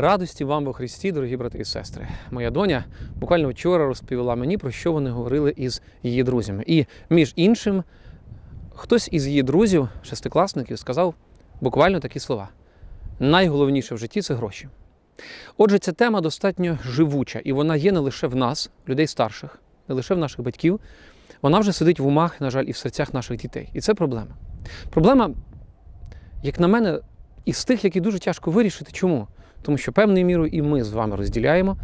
Радості вам во Христі, дорогі брати і сестри. Моя доня буквально вчора розповіла мені, про що вони говорили із її друзями. І між іншим, хтось із її друзів, шестикласників, сказав буквально такі слова: найголовніше в житті це гроші. Отже, ця тема достатньо живуча, і вона є не лише в нас, людей старших, не лише в наших батьків. Вона вже сидить в умах, на жаль, і в серцях наших дітей. І це проблема. Проблема, як на мене, із тих, які дуже тяжко вирішити. Чому? Тому що певною мірою і ми з вами розділяємо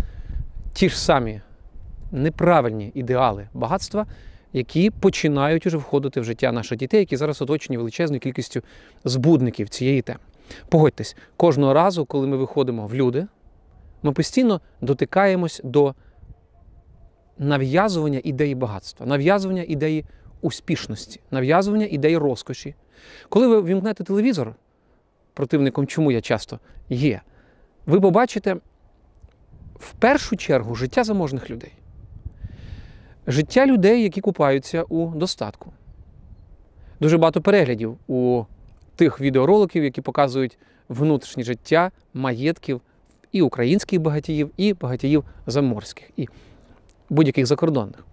ті ж самі неправильні ідеали багатства, які починають уже входити в життя наших дітей, які зараз оточені величезною кількістю збудників цієї теми. Погодьтесь, кожного разу, коли ми виходимо в люди, ми постійно дотикаємось до нав'язування ідеї багатства, нав'язування ідеї успішності, нав'язування ідеї розкоші. Коли ви вімкнете телевізор, противником чому я часто є ви побачите в першу чергу життя заможних людей, життя людей, які купаються у достатку. Дуже багато переглядів у тих відеороликів, які показують внутрішнє життя маєтків і українських багатіїв, і багатіїв заморських, і будь-яких закордонних.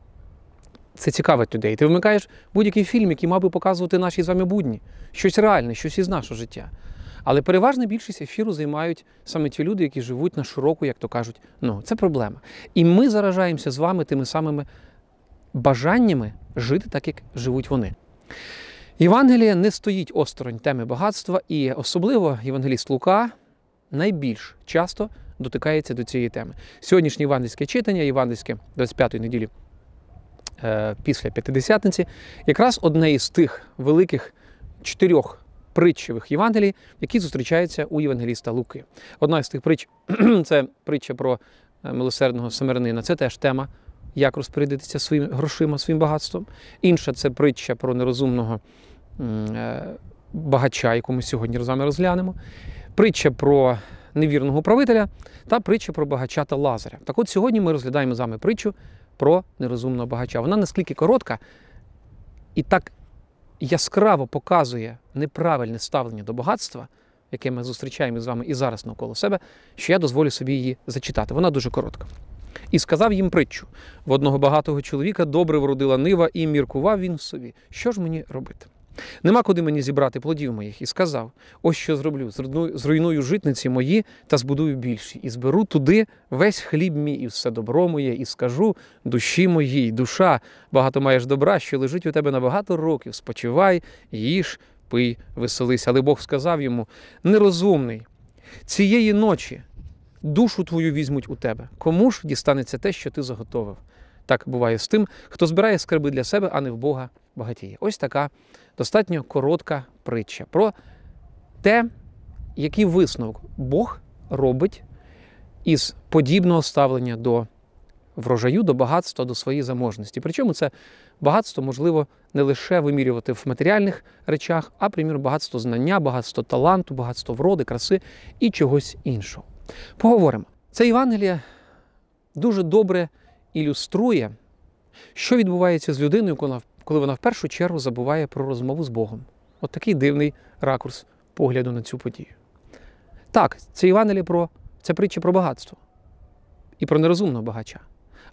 Це цікавить людей. Ти вмикаєш будь-який фільм, який мав би показувати наші з вами будні, щось реальне, щось із нашого життя. Але переважна більшість ефіру займають саме ті люди, які живуть на широку, як то кажуть, ну це проблема. І ми заражаємося з вами тими самими бажаннями жити так, як живуть вони. Євангелія не стоїть осторонь теми багатства, і особливо Євангеліст Лука найбільш часто дотикається до цієї теми. Сьогоднішнє євангельське читання, євангельське 25-ї неділі е, після П'ятидесятниці, якраз одне із тих великих чотирьох притчевих Євангелій, які зустрічаються у Євангеліста Луки. Одна з тих притч це притча про е, милосердного самарянина. Це теж тема, як розпорядитися своїми грошима, своїм багатством. Інша це притча про нерозумного е, багача, яку ми сьогодні з вами розглянемо. Притча про невірного правителя та притча про багача та лазаря. Так от сьогодні ми розглядаємо з вами притчу про нерозумного багача. Вона наскільки коротка і так яскраво показує неправильне ставлення до багатства, яке ми зустрічаємо з вами і зараз навколо себе, що я дозволю собі її зачитати. Вона дуже коротка. І сказав їм притчу в одного багатого чоловіка добре вродила нива, і міркував він в собі. Що ж мені робити? Нема куди мені зібрати плодів моїх, і сказав: ось що зроблю: зруйную житниці мої та збудую більші, і зберу туди весь хліб мій, і все добро моє, і скажу душі моїй, душа, багато маєш добра, що лежить у тебе на багато років. Спочивай, їж, пий, веселись. Але Бог сказав йому: нерозумний, цієї ночі душу твою візьмуть у тебе. Кому ж дістанеться те, що ти заготовив? Так буває з тим, хто збирає скарби для себе, а не в Бога багатіє. Ось така достатньо коротка притча про те, який висновок Бог робить із подібного ставлення до врожаю, до багатства, до своєї заможності. Причому це багатство можливо не лише вимірювати в матеріальних речах, а, приміром, багатство знання, багатство таланту, багатство вроди, краси і чогось іншого. Поговоримо. Це Євангелія дуже добре ілюструє, що відбувається з людиною, вона коли вона в першу чергу забуває про розмову з Богом. От такий дивний ракурс погляду на цю подію. Так, це Івангеліє про це притча про багатство і про нерозумного багача.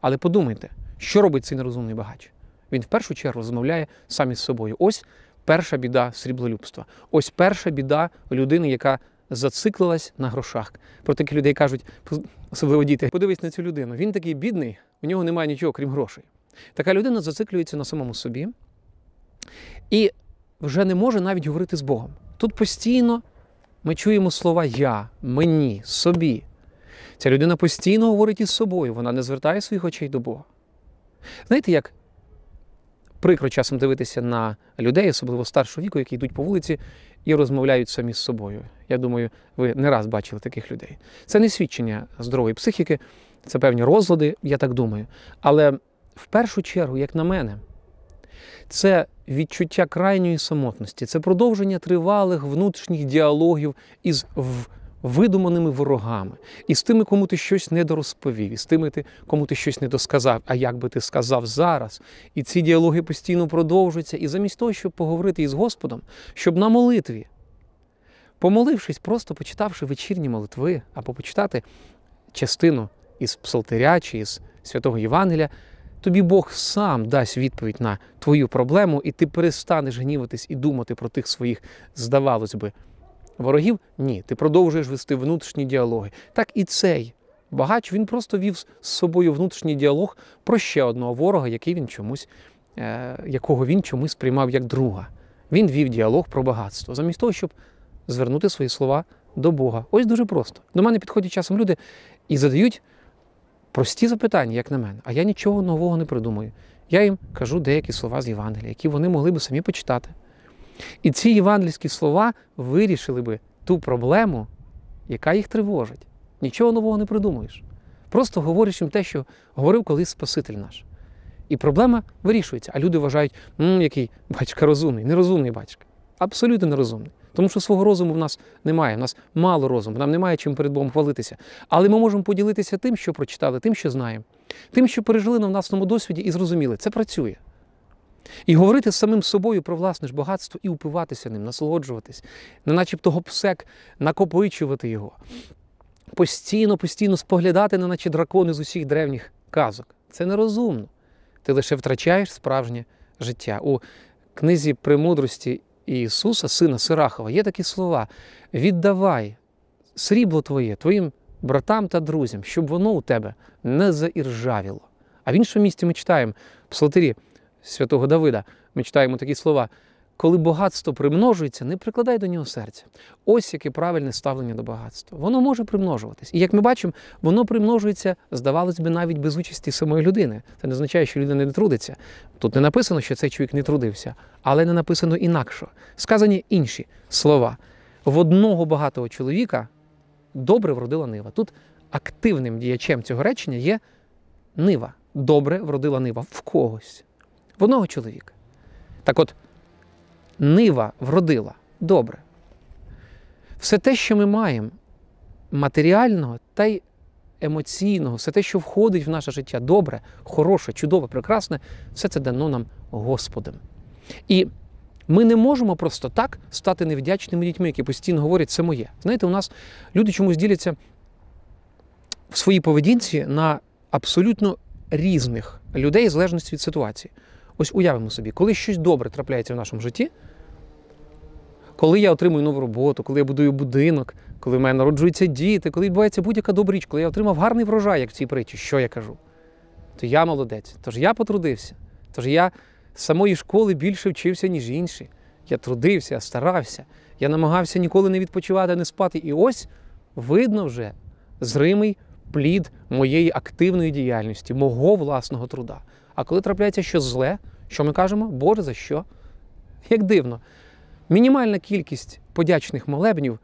Але подумайте, що робить цей нерозумний багач? Він в першу чергу розмовляє сам із собою. Ось перша біда сріблолюбства, ось перша біда людини, яка зациклилась на грошах. Про таких людей кажуть, особливо діти, подивись на цю людину. Він такий бідний, у нього немає нічого, крім грошей. Така людина зациклюється на самому собі і вже не може навіть говорити з Богом. Тут постійно ми чуємо слова я, мені, собі. Ця людина постійно говорить із собою, вона не звертає своїх очей до Бога. Знаєте, як прикро часом дивитися на людей, особливо старшого віку, які йдуть по вулиці і розмовляють самі з собою. Я думаю, ви не раз бачили таких людей. Це не свідчення здорової психіки, це певні розлади, я так думаю. Але в першу чергу, як на мене, це відчуття крайньої самотності, це продовження тривалих внутрішніх діалогів із видуманими ворогами, із тими, кому ти щось недорозповів, дорозповів, із тими, кому ти щось недосказав, а як би ти сказав зараз. І ці діалоги постійно продовжуються. І замість того, щоб поговорити із Господом, щоб на молитві, помолившись, просто почитавши вечірні молитви або почитати частину із Псалтиря чи із Святого Євангелія тобі Бог сам дасть відповідь на твою проблему, і ти перестанеш гніватись і думати про тих своїх, здавалось би, ворогів. Ні, ти продовжуєш вести внутрішні діалоги. Так і цей багач він просто вів з собою внутрішній діалог про ще одного ворога, який він чомусь, е, якого він чомусь сприймав як друга. Він вів діалог про багатство, замість того, щоб звернути свої слова до Бога. Ось дуже просто. До мене підходять часом люди і задають. Прості запитання, як на мене, а я нічого нового не придумаю. Я їм кажу деякі слова з Євангелія, які вони могли би самі почитати. І ці євангельські слова вирішили би ту проблему, яка їх тривожить. Нічого нового не придумуєш. Просто говориш їм те, що говорив колись Спаситель наш. І проблема вирішується. А люди вважають, М, який батька розумний, нерозумний батька. Абсолютно нерозумний. Тому що свого розуму в нас немає, в нас мало розуму, нам немає чим перед Богом хвалитися. Але ми можемо поділитися тим, що прочитали, тим, що знаємо, тим, що пережили на власному досвіді і зрозуміли, це працює. І говорити з самим собою про власне ж багатство і упиватися ним, насолоджуватись, не начебто гопсек, накопичувати його, постійно, постійно споглядати, не наче дракони з усіх древніх казок. Це нерозумно. Ти лише втрачаєш справжнє життя. У книзі премудрості Ісуса, сина Сирахова, є такі слова: віддавай срібло твоє твоїм братам та друзям, щоб воно у тебе не заіржавіло. А в іншому місці ми читаємо в псалтирі святого Давида, ми читаємо такі слова: коли багатство примножується, не прикладай до нього серця. Ось яке правильне ставлення до багатства. Воно може примножуватись. І як ми бачимо, воно примножується, здавалось би, навіть без участі самої людини. Це не означає, що людина не трудиться. Тут не написано, що цей чоловік не трудився, але не написано інакше. Сказані інші слова. В одного багатого чоловіка добре вродила нива. Тут активним діячем цього речення є нива. Добре вродила нива в когось, в одного чоловіка. Так от нива вродила добре. Все те, що ми маємо, матеріального та й емоційного, все те, що входить в наше життя, добре, хороше, чудове, прекрасне, все це дано нам Господом. І ми не можемо просто так стати невдячними дітьми, які постійно говорять, це моє. Знаєте, у нас люди чомусь діляться в своїй поведінці на абсолютно різних людей в залежності від ситуації. Ось уявимо собі, коли щось добре трапляється в нашому житті, коли я отримую нову роботу, коли я будую будинок, коли в мене народжуються діти, коли відбувається будь-яка добра річ, коли я отримав гарний врожай, як в цій притчі, що я кажу? То я молодець, тож я потрудився, тож я з самої школи більше вчився, ніж інші. Я трудився, я старався, я намагався ніколи не відпочивати, не спати. І ось видно вже зримий плід моєї активної діяльності, мого власного труда. А коли трапляється щось зле, що ми кажемо? Боже, за що? Як дивно. Мінімальна кількість подячних молебнів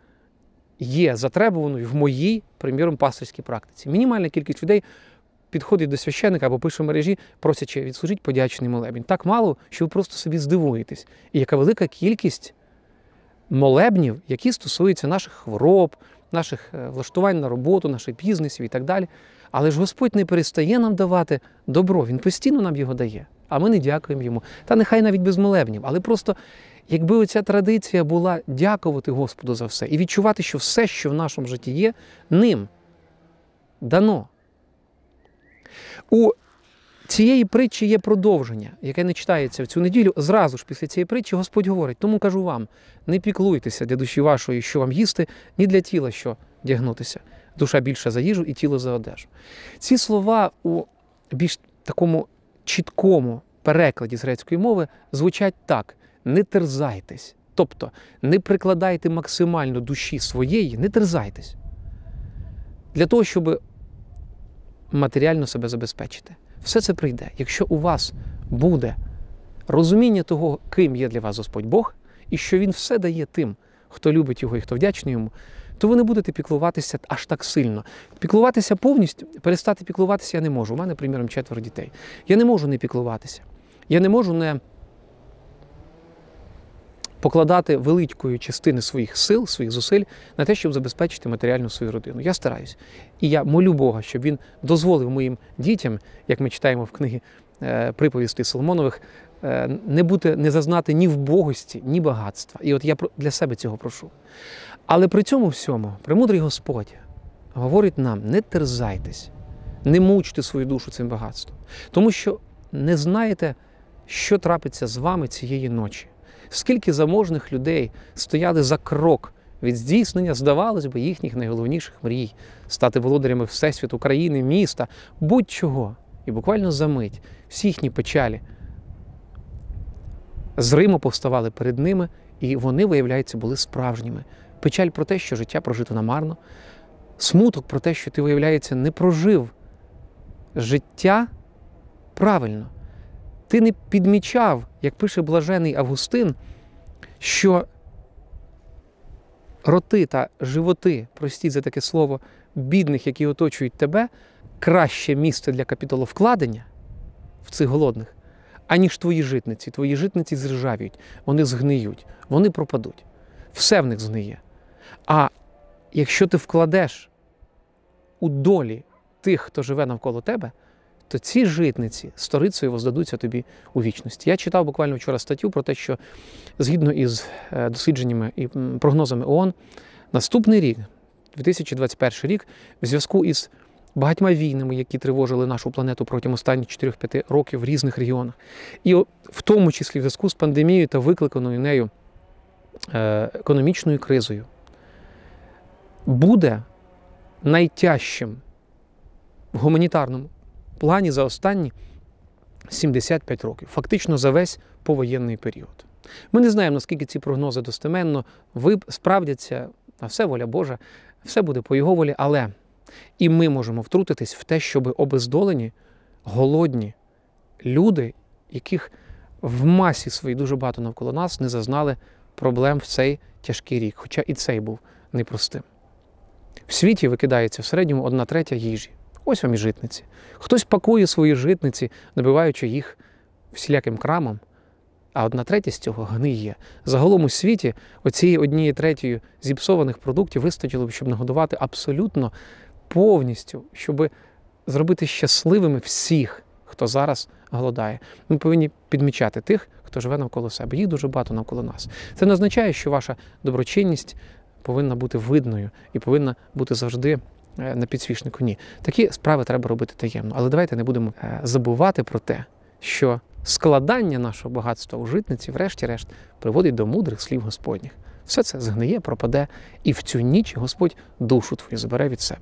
є затребуваною в моїй, приміром, пасторській практиці. Мінімальна кількість людей підходить до священника або пише в мережі, просячи відслужити подячний молебень. Так мало, що ви просто собі здивуєтесь. І яка велика кількість молебнів, які стосуються наших хвороб, наших е, влаштувань на роботу, наших бізнесів і так далі. Але ж Господь не перестає нам давати добро, Він постійно нам його дає, а ми не дякуємо йому. Та нехай навіть без молебнів, але просто. Якби оця традиція була дякувати Господу за все і відчувати, що все, що в нашому житті є, ним дано. У цієї притчі є продовження, яке не читається в цю неділю. Зразу ж після цієї притчі Господь говорить: тому кажу вам: не піклуйтеся для душі вашої, що вам їсти, ні для тіла, що дягнутися душа більша за їжу і тіло за одежу. Ці слова у більш такому чіткому перекладі з грецької мови звучать так: не терзайтесь. Тобто не прикладайте максимально душі своєї, не терзайтесь. Для того, щоб матеріально себе забезпечити. Все це прийде. Якщо у вас буде розуміння того, ким є для вас Господь Бог, і що Він все дає тим, хто любить його і хто вдячний йому, то ви не будете піклуватися аж так сильно. Піклуватися повністю, перестати піклуватися я не можу. У мене, приміром, четверо дітей. Я не можу не піклуватися. Я не можу не покладати великої частини своїх сил, своїх зусиль на те, щоб забезпечити матеріальну свою родину. Я стараюсь. І я молю Бога, щоб він дозволив моїм дітям, як ми читаємо в книгі е, приповісти Соломонових. Е, не бути, не зазнати ні вбогості, ні багатства. І от я для себе цього прошу. Але при цьому всьому премудрий Господь говорить нам: не терзайтесь, не мучте свою душу цим багатством, тому що не знаєте, що трапиться з вами цієї ночі. Скільки заможних людей стояли за крок від здійснення, здавалось би, їхніх найголовніших мрій стати володарями Всесвіту, країни, міста, будь-чого. І буквально за мить всі їхні печалі з Риму повставали перед ними, і вони, виявляється, були справжніми печаль про те, що життя прожито намарно, смуток про те, що ти, виявляється, не прожив життя правильно. Ти не підмічав, як пише блажений Августин, що роти та животи, простіть за таке слово, бідних, які оточують тебе, краще місце для капіталовкладення в цих голодних, аніж твої житниці. Твої житниці зржавіють, вони згниють, вони пропадуть. Все в них згниє. А якщо ти вкладеш у долі тих, хто живе навколо тебе, то ці житниці сторицею воздадуться тобі у вічності. Я читав буквально вчора статтю про те, що згідно із е, дослідженнями і прогнозами ООН, наступний рік, 2021 рік, в зв'язку із багатьма війнами, які тривожили нашу планету протягом останніх 4-5 років в різних регіонах, і в тому числі в зв'язку з пандемією та викликаною нею е, економічною кризою буде найтяжчим в гуманітарному плані за останні 75 років, фактично за весь повоєнний період. Ми не знаємо, наскільки ці прогнози достеменно справдяться, а все воля Божа, все буде по його волі, але і ми можемо втрутитись в те, щоб обездолені, голодні люди, яких в масі своїй дуже багато навколо нас не зазнали проблем в цей тяжкий рік, хоча і цей був непростим. В світі викидається в середньому одна третя їжі. Ось вам і житниці. Хтось пакує свої житниці, набиваючи їх всіляким крамом, а одна третя з цього гниє. Загалом у світі оцієї однієї третьої зіпсованих продуктів вистачило б, щоб нагодувати абсолютно повністю, щоб зробити щасливими всіх, хто зараз голодає. Ми повинні підмічати тих, хто живе навколо себе. Їх дуже багато навколо нас. Це не означає, що ваша доброчинність повинна бути видною і повинна бути завжди е, на підсвічнику. Ні, такі справи треба робити таємно. Але давайте не будемо е, забувати про те, що складання нашого багатства у житниці, врешті-решт, приводить до мудрих слів Господніх. Все це згниє, пропаде, і в цю ніч Господь душу твою забере від себе.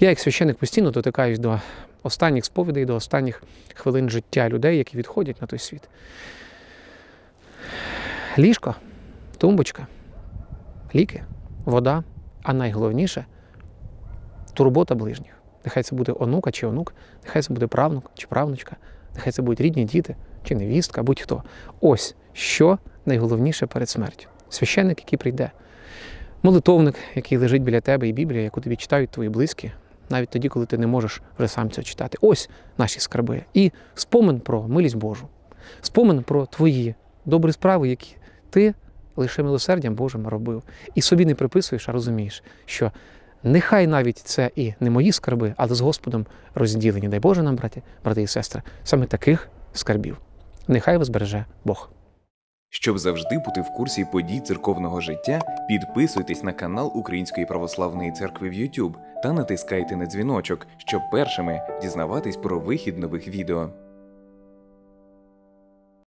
Я, як священик, постійно дотикаюсь до останніх сповідей, до останніх хвилин життя людей, які відходять на той світ. Ліжко, тумбочка ліки, вода, а найголовніше турбота ближніх. Нехай це буде онука чи онук, нехай це буде правнук чи правнучка, нехай це будуть рідні діти чи невістка, будь-хто. Ось що найголовніше перед смертю. Священник, який прийде, молитовник, який лежить біля тебе, і Біблія, яку тобі читають твої близькі, навіть тоді, коли ти не можеш вже сам це читати. Ось наші скарби. І спомин про милість Божу, спомин про твої добрі справи, які ти лише милосердям Божим робив. І собі не приписуєш, а розумієш, що нехай навіть це і не мої скарби, але з Господом розділені. Дай Боже нам, браті, брати і сестри, саме таких скарбів. Нехай вас береже Бог. Щоб завжди бути в курсі подій церковного життя, підписуйтесь на канал Української православної церкви в YouTube та натискайте на дзвіночок, щоб першими дізнаватись про вихід нових відео.